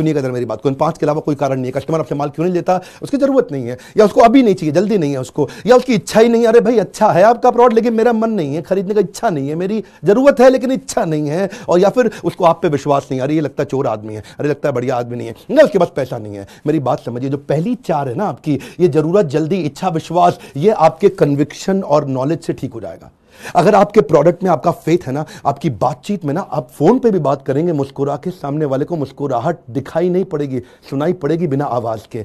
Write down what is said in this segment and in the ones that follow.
सुनिएगा जरा मेरी बात को इन पांच के अलावा कोई कारण नहीं है कस्टमर आपसे माल क्यों नहीं लेता उसकी ज़रूरत नहीं है या उसको अभी नहीं चाहिए जल्दी नहीं है उसको या उसकी इच्छा ही नहीं अरे भाई अच्छा है आपका प्रोडक्ट लेकिन मेरा मन नहीं है खरीदने का इच्छा नहीं है मेरी ज़रूरत है लेकिन इच्छा नहीं है और या फिर उसको आप पे विश्वास नहीं अरे ये लगता चोर आदमी है अरे लगता है बढ़िया आदमी नहीं है ना उसके पास पैसा नहीं है मेरी बात समझिए जो पहली चार है ना आपकी ये ज़रूरत जल्दी इच्छा विश्वास ये आपके कन्विक्शन और नॉलेज से ठीक हो जाएगा अगर आपके प्रोडक्ट में आपका फेथ है ना आपकी बातचीत में ना आप फोन पे भी बात करेंगे मुस्कुरा के सामने वाले को मुस्कुराहट दिखाई नहीं पड़ेगी सुनाई पड़ेगी बिना आवाज़ के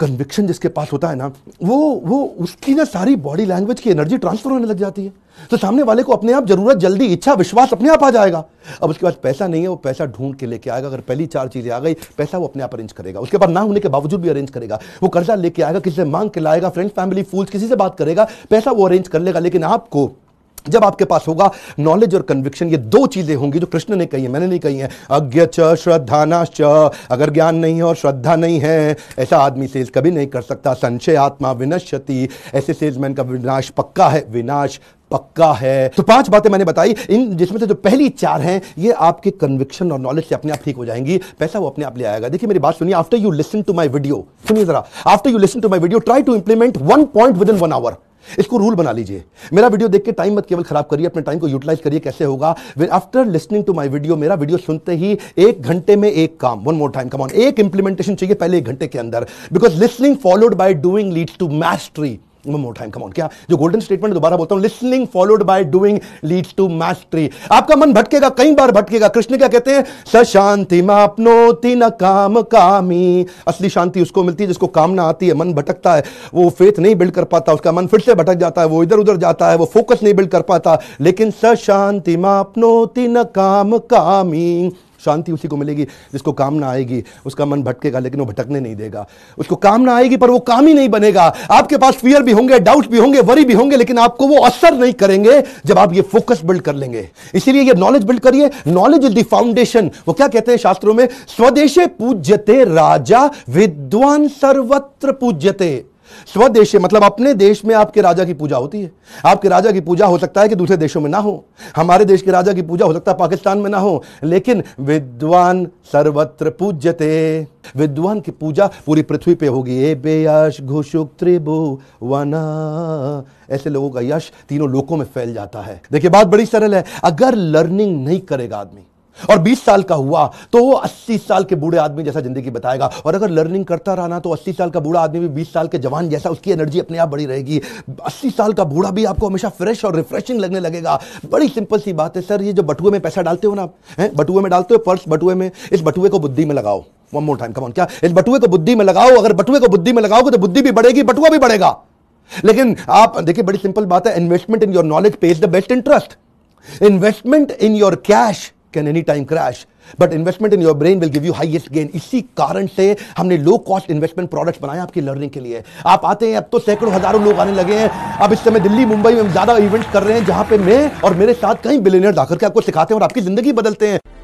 कन्विक्शन जिसके पास होता है ना वो वो उसकी ना सारी बॉडी लैंग्वेज की एनर्जी ट्रांसफर होने लग जाती है तो सामने वाले को अपने आप जरूरत जल्दी इच्छा विश्वास अपने आप आ जाएगा अब उसके पास पैसा नहीं है वो पैसा ढूंढ के लेके आएगा अगर पहली चार चीज़ें आ गई पैसा वो अपने आप अरेंज करेगा उसके बाद ना होने के बावजूद भी अरेंज करेगा वो कर्जा लेके आएगा किसी से मांग के लाएगा फ्रेंड फैमिली फूल्स किसी से बात करेगा पैसा वो अरेंज कर लेगा लेकिन आपको जब आपके पास होगा नॉलेज और कन्विक्शन ये दो चीज़ें होंगी जो कृष्ण ने कही है मैंने नहीं कही है अज्ञ च नाश्च अगर ज्ञान नहीं है और श्रद्धा नहीं है ऐसा आदमी सेल्स कभी नहीं कर सकता संशय आत्मा विनश्यति ऐसे सेल्समैन का विनाश पक्का है विनाश पक्का है तो पांच बातें मैंने बताई इन जिसमें से जो पहली चार हैं ये आपके कन्विक्शन और नॉलेज से अपने आप ठीक हो जाएंगी पैसा वो अपने आप ले आएगा देखिए मेरी बात सुनिए after you listen to my video सुनिए जरा after you listen to my video try to implement one point within one hour इसको रूल बना लीजिए मेरा वीडियो देख के टाइम मत केवल खराब करिए अपने टाइम को यूटिलाइज करिए कैसे होगा after listening to my video मेरा वीडियो सुनते ही एक घंटे में एक काम वन मोर टाइम कमान एक इंप्लीमेंटेशन चाहिए पहले एक घंटे के अंदर because listening followed by doing leads to mastery one more time come on क्या जो गोल्डन स्टेटमेंट दोबारा बोलता हूं listening followed by doing leads to mastery आपका मन भटकेगा कई बार भटकेगा कृष्ण क्या कहते हैं स शांति मा अपनो न काम कामी असली शांति उसको मिलती है जिसको काम ना आती है मन भटकता है वो फेथ नहीं बिल्ड कर पाता उसका मन फिर से भटक जाता है वो इधर उधर जाता है वो फोकस नहीं बिल्ड कर पाता लेकिन स शांति मा अपनो न काम कामी शांति उसी को मिलेगी जिसको कामना आएगी उसका मन भटकेगा लेकिन वो भटकने नहीं देगा उसको कामना आएगी पर वो काम ही नहीं बनेगा आपके पास फियर भी होंगे डाउट भी होंगे वरी भी होंगे लेकिन आपको वो असर नहीं करेंगे जब आप ये फोकस बिल्ड कर लेंगे इसीलिए ये नॉलेज बिल्ड करिए नॉलेज इज द फाउंडेशन वो क्या कहते हैं शास्त्रों में स्वदेशे पूज्यते राजा विद्वान सर्वत्र पूज्यते स्वदेश मतलब अपने देश में आपके राजा की पूजा होती है आपके राजा की पूजा हो सकता है कि दूसरे देशों में ना हो हमारे देश के राजा की पूजा हो सकता है पाकिस्तान में ना हो लेकिन विद्वान सर्वत्र पूज्यते विद्वान की पूजा पूरी पृथ्वी पे होगी ए बेयश ऐसे लोगों का यश तीनों लोकों में फैल जाता है देखिए बात बड़ी सरल है अगर लर्निंग नहीं करेगा आदमी और 20 साल का हुआ तो वो 80 साल के बूढ़े आदमी जैसा जिंदगी बताएगा और अगर लर्निंग करता रहा ना तो 80 साल का बूढ़ा आदमी भी 20 साल के जवान जैसा उसकी एनर्जी अपने आप बड़ी रहेगी 80 साल का बूढ़ा भी आपको हमेशा फ्रेश और रिफ्रेशिंग लगने लगेगा बड़ी सिंपल सी बात है सर ये जो बटुए में पैसा डालते हो ना आप बटुए में डालते हो पर्स बटुए में इस बटुए को बुद्धि में लगाओ वन मोर टाइम कमॉन क्या इस बटुए को बुद्धि में लगाओ अगर बटुए को बुद्धि में लगाओगे तो बुद्धि भी बढ़ेगी बटुआ भी बढ़ेगा लेकिन आप देखिए बड़ी सिंपल बात है investment in your knowledge pays the best interest investment in your cash can any time crash but investment in your brain will give you highest gain इसी कारण से हमने लो कॉस्ट इन्वेस्टमेंट प्रोडक्ट्स बनाए आपकी learning के लिए आप आते हैं अब तो सैकड़ों हजारों लोग आने लगे हैं अब इस समय दिल्ली मुंबई में ज्यादा इवेंट्स कर रहे हैं जहां पे मैं और मेरे साथ कई बिलियनर्स आकर के आपको सिखाते हैं और आपकी जिंदगी बदलते हैं